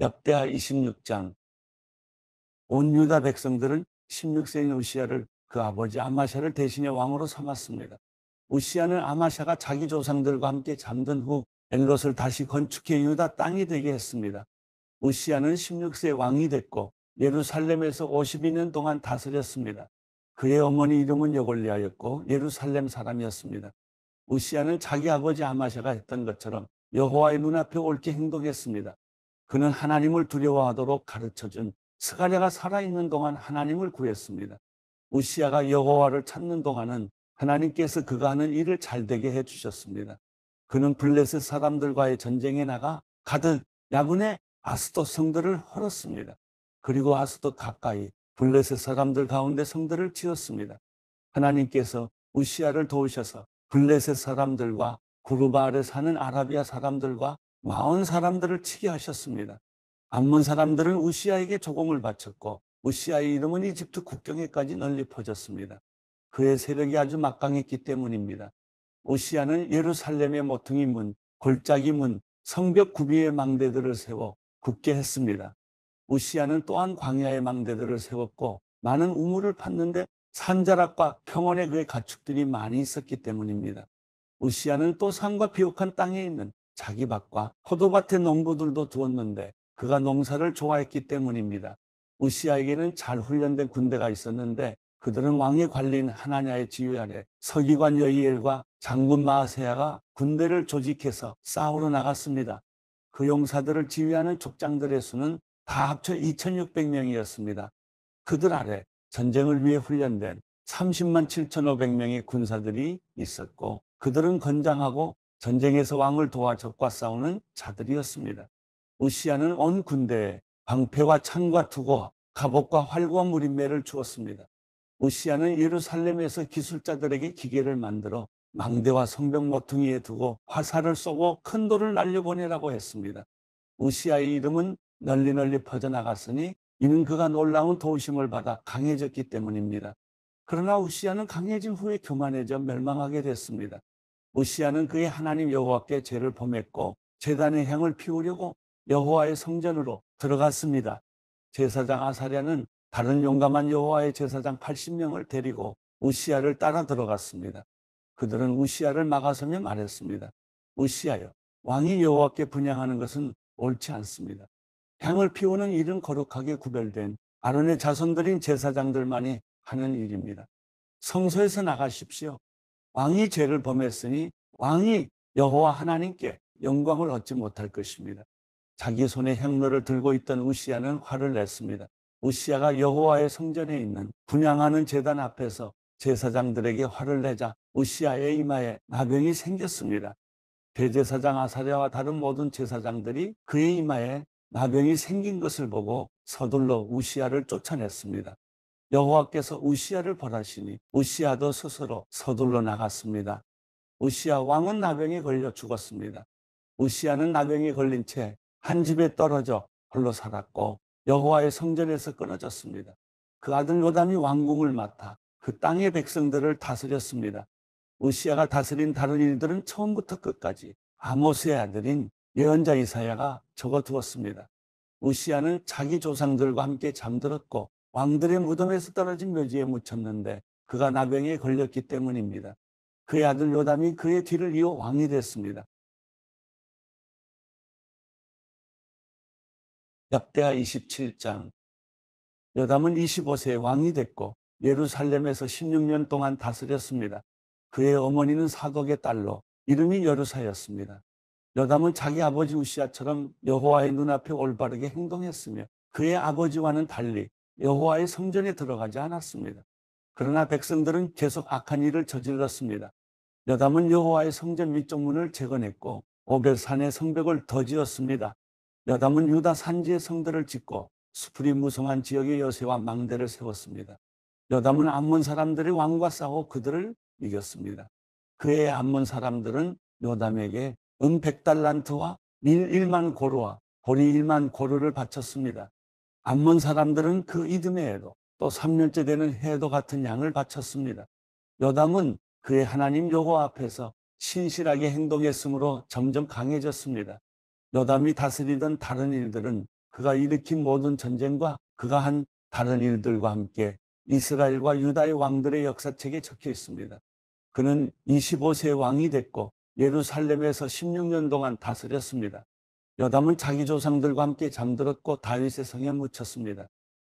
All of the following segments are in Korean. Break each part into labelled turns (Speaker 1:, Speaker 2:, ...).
Speaker 1: 역대하 26장 온 유다 백성들은 16세인 우시아를 그 아버지 아마샤를 대신해 왕으로 삼았습니다. 우시아는 아마샤가 자기 조상들과 함께 잠든 후 엘롯을 다시 건축해 유다 땅이 되게 했습니다. 우시아는 16세 왕이 됐고 예루살렘에서 52년 동안 다스렸습니다. 그의 어머니 이름은 여골리아였고 예루살렘 사람이었습니다. 우시아는 자기 아버지 아마샤가 했던 것처럼 여호와의 눈앞에 옳게 행동했습니다. 그는 하나님을 두려워하도록 가르쳐준 스가랴가 살아있는 동안 하나님을 구했습니다. 우시아가 여호와를 찾는 동안은 하나님께서 그가 하는 일을 잘 되게 해 주셨습니다. 그는 블레셋 사람들과의 전쟁에 나가 가득 야군의 아스도 성들을 헐었습니다. 그리고 아스도 가까이 블레셋 사람들 가운데 성들을 지었습니다. 하나님께서 우시아를 도우셔서 블레셋 사람들과 구르바알에 사는 아라비아 사람들과 마흔 사람들을 치게 하셨습니다. 암몬 사람들은 우시아에게 조공을 바쳤고 우시아의 이름은 이집트 국경에까지 널리 퍼졌습니다. 그의 세력이 아주 막강했기 때문입니다. 우시아는 예루살렘의 모퉁이 문, 골짜기 문, 성벽 구비의 망대들을 세워 굳게 했습니다. 우시아는 또한 광야의 망대들을 세웠고 많은 우물을 팠는데 산자락과 평원에 그의 가축들이 많이 있었기 때문입니다. 우시아는 또 산과 비옥한 땅에 있는 자기 밭과 포도밭의 농부들도 두었는데 그가 농사를 좋아했기 때문입니다. 우시아에게는 잘 훈련된 군대가 있었는데 그들은 왕의 관리인 하나냐의 지휘 아래 서기관 여이엘과 장군 마아세야가 군대를 조직해서 싸우러 나갔습니다. 그 용사들을 지휘하는 족장들의 수는 다 합쳐 2,600명이었습니다. 그들 아래 전쟁을 위해 훈련된 30만 7,500명의 군사들이 있었고 그들은 건장하고 전쟁에서 왕을 도와 적과 싸우는 자들이었습니다. 우시아는 온 군대에 방패와 창과 두고 갑옷과 활과 무림매를 주었습니다. 우시아는 예루살렘에서 기술자들에게 기계를 만들어 망대와 성벽 모퉁이에 두고 화살을 쏘고 큰 돌을 날려보내라고 했습니다. 우시아의 이름은 널리 널리 퍼져나갔으니 이는 그가 놀라운 도우심을 받아 강해졌기 때문입니다. 그러나 우시아는 강해진 후에 교만해져 멸망하게 됐습니다. 우시아는 그의 하나님 여호와께 죄를 범했고 재단의 향을 피우려고 여호와의 성전으로 들어갔습니다. 제사장 아사랴는 다른 용감한 여호와의 제사장 80명을 데리고 우시아를 따라 들어갔습니다. 그들은 우시아를 막아서며 말했습니다. 우시아여, 왕이 여호와께 분양하는 것은 옳지 않습니다. 향을 피우는 일은 거룩하게 구별된 아론의 자손들인 제사장들만이 하는 일입니다. 성소에서 나가십시오. 왕이 죄를 범했으니 왕이 여호와 하나님께 영광을 얻지 못할 것입니다. 자기 손에 향로를 들고 있던 우시아는 화를 냈습니다. 우시아가 여호와의 성전에 있는 분양하는 제단 앞에서 제사장들에게 화를 내자 우시아의 이마에 나병이 생겼습니다. 대제사장 아사랴와 다른 모든 제사장들이 그의 이마에 나병이 생긴 것을 보고 서둘러 우시아를 쫓아냈습니다. 여호와께서 우시아를 벌하시니 우시아도 스스로 서둘러 나갔습니다. 우시아 왕은 나병에 걸려 죽었습니다. 우시아는 나병에 걸린 채 한 집에 떨어져 홀로 살았고 여호와의 성전에서 끊어졌습니다. 그 아들 요담이 왕궁을 맡아 그 땅의 백성들을 다스렸습니다. 우시아가 다스린 다른 일들은 처음부터 끝까지 아모스의 아들인 예언자 이사야가 적어두었습니다. 우시아는 자기 조상들과 함께 잠들었고 왕들의 무덤에서 떨어진 묘지에 묻혔는데 그가 나병에 걸렸기 때문입니다. 그의 아들 요담이 그의 뒤를 이어 왕이 됐습니다. 역대하 27장 요담은 25세에 왕이 됐고 예루살렘에서 16년 동안 다스렸습니다. 그의 어머니는 사걱의 딸로 이름이 여루사였습니다. 요담은 자기 아버지 우시아처럼 여호와의 눈앞에 올바르게 행동했으며 그의 아버지와는 달리 여호와의 성전에 들어가지 않았습니다. 그러나 백성들은 계속 악한 일을 저질렀습니다. 여담은 여호와의 성전 위쪽 문을 재건했고 오벨산의 성벽을 더 지었습니다. 여담은 유다 산지의 성들을 짓고 수풀이 무성한 지역의 여세와 망대를 세웠습니다. 여담은 암몬 사람들이 왕과 싸워 그들을 이겼습니다. 그의 암몬 사람들은 여담에게은백달란트와일 1만 고루와 보리 1만 고루를 바쳤습니다. 암몬 사람들은 그 이듬해 에도 또 3년째 되는 해도 에 같은 양을 바쳤습니다. 여담은 그의 하나님 여호 앞에서 신실하게 행동했으므로 점점 강해졌습니다. 여담이 다스리던 다른 일들은 그가 일으킨 모든 전쟁과 그가 한 다른 일들과 함께 이스라엘과 유다의 왕들의 역사책에 적혀 있습니다. 그는 25세 왕이 됐고 예루살렘에서 16년 동안 다스렸습니다. 여담은 자기 조상들과 함께 잠들었고 다윗의 성에 묻혔습니다.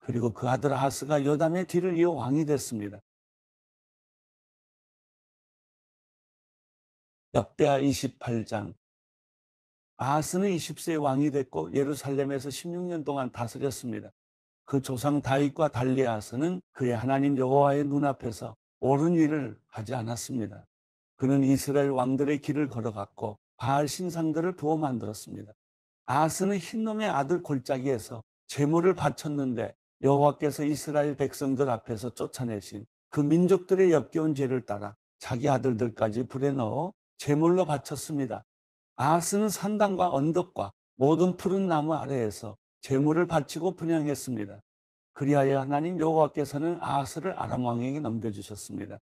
Speaker 1: 그리고 그 아들 아스가 여담의 뒤를 이어 왕이 됐습니다. 역대하 28장 아스는 20세의 왕이 됐고 예루살렘에서 16년 동안 다스렸습니다. 그 조상 다윗과 달리 아스는 그의 하나님 여호와의 눈앞에서 옳은 일을 하지 않았습니다. 그는 이스라엘 왕들의 길을 걸어갔고 바알 신상들을 부어 만들었습니다. 아스는 흰놈의 아들 골짜기에서 제물을 바쳤는데 여호와께서 이스라엘 백성들 앞에서 쫓아내신 그 민족들의 역겨운 죄를 따라 자기 아들들까지 불에 넣어 제물로 바쳤습니다. 아스는 산당과 언덕과 모든 푸른 나무 아래에서 제물을 바치고 분양했습니다. 그리하여 하나님 여호와께서는 아스를 아람 왕에게 넘겨주셨습니다.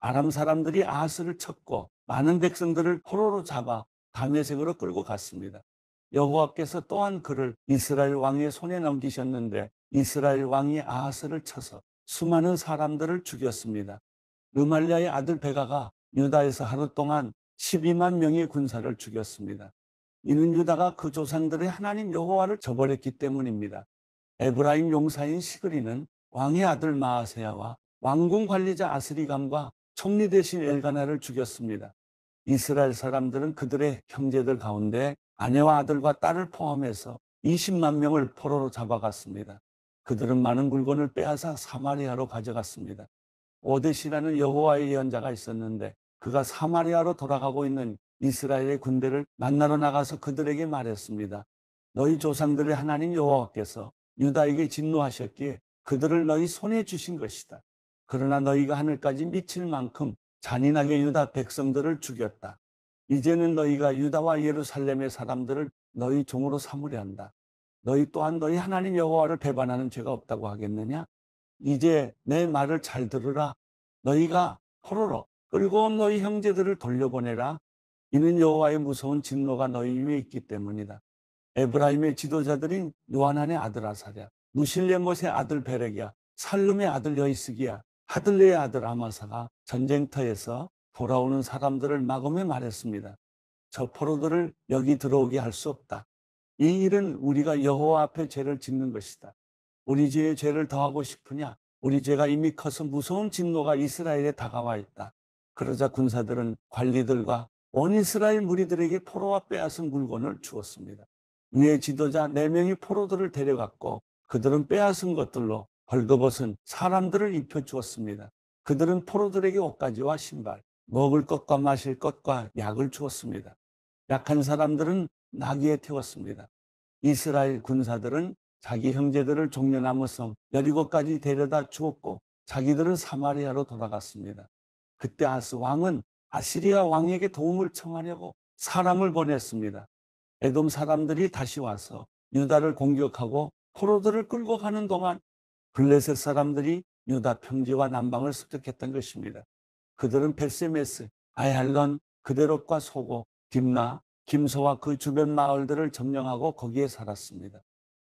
Speaker 1: 아람 사람들이 아스를 쳤고 많은 백성들을 포로로 잡아 담의색으로 끌고 갔습니다. 여호와께서 또한 그를 이스라엘 왕의 손에 넘기셨는데 이스라엘 왕이 아하스를 쳐서 수많은 사람들을 죽였습니다. 르말리아의 아들 베가가 유다에서 하루 동안 12만 명의 군사를 죽였습니다. 이는 유다가 그 조상들의 하나님 여호와를 저버렸기 때문입니다. 에브라임 용사인 시그리는 왕의 아들 마하세야와 왕궁 관리자 아스리감과 총리 대신 엘가나를 죽였습니다. 이스라엘 사람들은 그들의 형제들 가운데 아내와 아들과 딸을 포함해서 20만 명을 포로로 잡아갔습니다. 그들은 많은 물건을 빼앗아 사마리아로 가져갔습니다. 오데시라는 여호와의 예언자가 있었는데 그가 사마리아로 돌아가고 있는 이스라엘의 군대를 만나러 나가서 그들에게 말했습니다. 너희 조상들의 하나님 여호와께서 유다에게 진노하셨기에 그들을 너희 손에 주신 것이다. 그러나 너희가 하늘까지 미칠 만큼 잔인하게 유다 백성들을 죽였다. 이제는 너희가 유다와 예루살렘의 사람들을 너희 종으로 삼으려 한다. 너희 또한 너희 하나님 여호와를 배반하는 죄가 없다고 하겠느냐? 이제 내 말을 잘 들으라. 너희가 포로로 그리고 너희 형제들을 돌려보내라. 이는 여호와의 무서운 진노가 너희 위에 있기 때문이다. 에브라임의 지도자들인 요한안의 아들 아사랴, 무실레못의 아들 베렉야 살룸의 아들 여이스기야, 하들레의 아들 아마사가 전쟁터에서 돌아오는 사람들을 막으며 말했습니다. 저 포로들을 여기 들어오게 할 수 없다. 이 일은 우리가 여호와 앞에 죄를 짓는 것이다. 우리 죄의 죄를 더하고 싶으냐? 우리 죄가 이미 커서 무서운 진노가 이스라엘에 다가와 있다. 그러자 군사들은 관리들과 온 이스라엘 무리들에게 포로와 빼앗은 물건을 주었습니다. 위의 지도자 4명이 포로들을 데려갔고 그들은 빼앗은 것들로 벌거벗은 사람들을 입혀주었습니다. 그들은 포로들에게 옷가지와 신발, 먹을 것과 마실 것과 약을 주었습니다. 약한 사람들은 나귀에 태웠습니다. 이스라엘 군사들은 자기 형제들을 종려나무성 여리고까지 데려다 주었고 자기들은 사마리아로 돌아갔습니다. 그때 아스 왕은 아시리아 왕에게 도움을 청하려고 사람을 보냈습니다. 에돔 사람들이 다시 와서 유다를 공격하고 포로들을 끌고 가는 동안 블레셋 사람들이 유다 평지와 남방을 습득했던 것입니다. 그들은 벨세메스, 아얄론, 그대롭과 소고, 딤나 김소와 그 주변 마을들을 점령하고 거기에 살았습니다.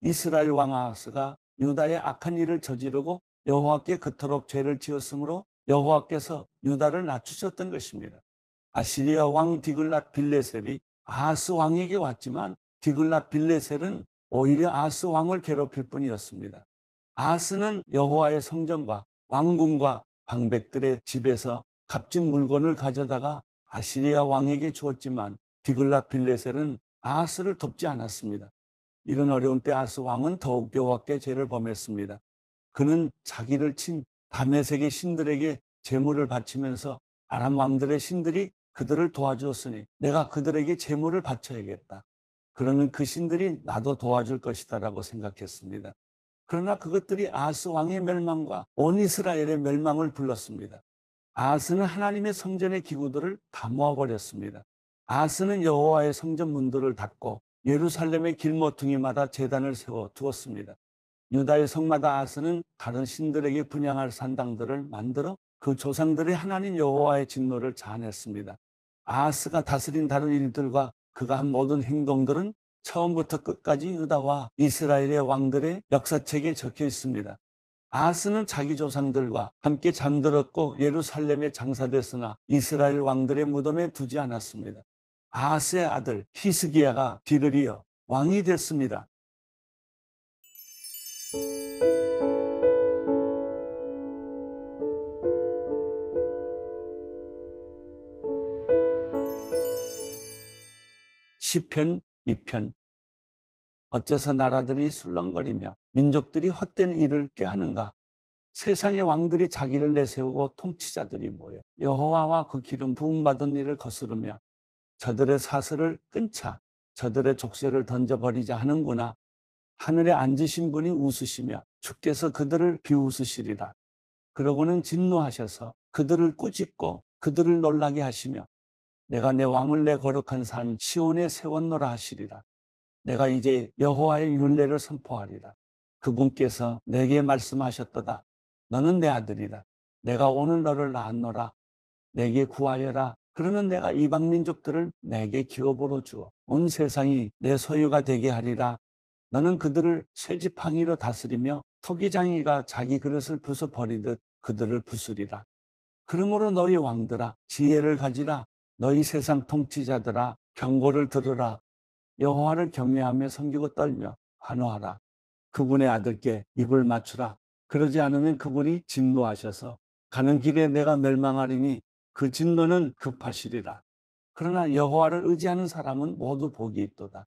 Speaker 1: 이스라엘 왕 아하스가 유다의 악한 일을 저지르고 여호와께 그토록 죄를 지었으므로 여호와께서 유다를 낮추셨던 것입니다. 아시리아 왕디글라 빌레셀이 아하스 왕에게 왔지만 디글라 빌레셀은 오히려 아하스 왕을 괴롭힐 뿐이었습니다. 아스는 여호와의 성전과 왕궁과 방백들의 집에서 값진 물건을 가져다가 아시리아 왕에게 주었지만 디글라 빌레셀은 아스를 돕지 않았습니다. 이런 어려운 때 아스 왕은 더욱 여호와께 죄를 범했습니다. 그는 자기를 친 다메색의 신들에게 재물을 바치면서 아람 왕들의 신들이 그들을 도와주었으니 내가 그들에게 재물을 바쳐야겠다. 그러는그 신들이 나도 도와줄 것이다라고 생각했습니다. 그러나 그것들이 아스 왕의 멸망과 온 이스라엘의 멸망을 불렀습니다. 아스는 하나님의 성전의 기구들을 다 모아버렸습니다. 아스는 여호와의 성전 문들을 닫고 예루살렘의 길모퉁이마다 재단을 세워 두었습니다. 유다의 성마다 아스는 다른 신들에게 분양할 산당들을 만들어 그 조상들의 하나님 여호와의 진노를 자아냈습니다. 아스가 다스린 다른 일들과 그가 한 모든 행동들은 처음부터 끝까지 유다와 이스라엘의 왕들의 역사책에 적혀 있습니다. 아스는 자기 조상들과 함께 잠들었고 예루살렘에 장사됐으나 이스라엘 왕들의 무덤에 두지 않았습니다. 아스의 아들 히스기야가 뒤를 이어 왕이 됐습니다. 시편 미편. 어째서 나라들이 술렁거리며 민족들이 헛된 일을 꾀하는가? 세상의 왕들이 자기를 내세우고 통치자들이 모여 여호와와 그 기름 부음 받은 일을 거스르며 저들의 사슬을 끊자 저들의 족쇄를 던져버리자 하는구나. 하늘에 앉으신 분이 웃으시며 주께서 그들을 비웃으시리라. 그러고는 진노하셔서 그들을 꾸짖고 그들을 놀라게 하시며 내가 내 왕을 내 거룩한 산 시온에 세웠노라 하시리라. 내가 이제 여호와의 윤례를 선포하리라. 그분께서 내게 말씀하셨도다. 너는 내 아들이라. 내가 오늘 너를 낳았노라. 내게 구하여라. 그러면 내가 이방 민족들을 내게 기업으로 주어 온 세상이 내 소유가 되게 하리라. 너는 그들을 쇠지팡이로 다스리며 토기장이가 자기 그릇을 부숴 버리듯 그들을 부수리라. 그러므로 너희 왕들아 지혜를 가지라 너희 세상 통치자들아 경고를 들으라 여호와를 경외하며 섬기고 떨며 환호하라 그분의 아들께 입을 맞추라 그러지 않으면 그분이 진노하셔서 가는 길에 내가 멸망하리니 그 진노는 급하시리라 그러나 여호와를 의지하는 사람은 모두 복이 있도다